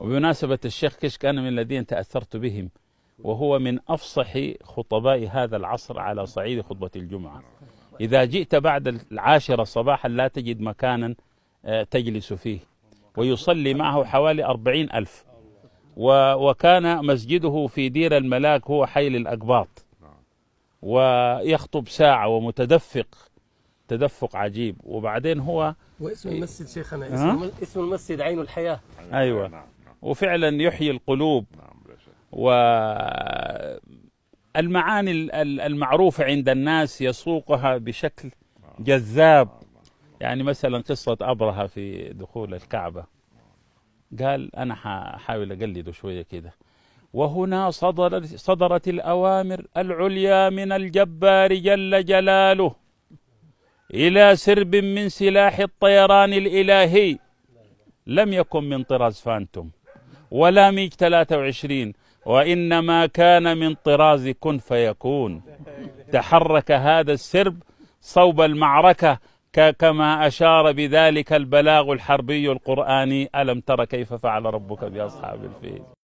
وبمناسبة الشيخ كشك أنا من الذين تأثرت بهم وهو من أفصح خطباء هذا العصر على صعيد خطبة الجمعة إذا جئت بعد العاشرة صباحا لا تجد مكانا آه، تجلس فيه ويصلي معه حوالي أربعين ألف وكان مسجده في دير الملاك هو حي للأقباط ويخطب ساعة ومتدفق تدفق عجيب وبعدين هو واسم المسجد شيخنا اسم, اسم المسجد عين الحياة أيوة وفعلا يحيي القلوب نعم، والمعاني المعروفة عند الناس يسوقها بشكل نعم. جذاب نعم، يعني مثلا قصة أبرهة في دخول الكعبة قال أنا حاول أقلده شوية كده وهنا صدرت, صدرت الأوامر العليا من الجبار جل جلاله إلى سرب من سلاح الطيران الإلهي لم يكن من طراز فانتوم ولا ميج 23 وإنما كان من طراز كن فيكون تحرك هذا السرب صوب المعركة كما أشار بذلك البلاغ الحربي القرآني ألم تر كيف فعل ربك بأصحاب الفيل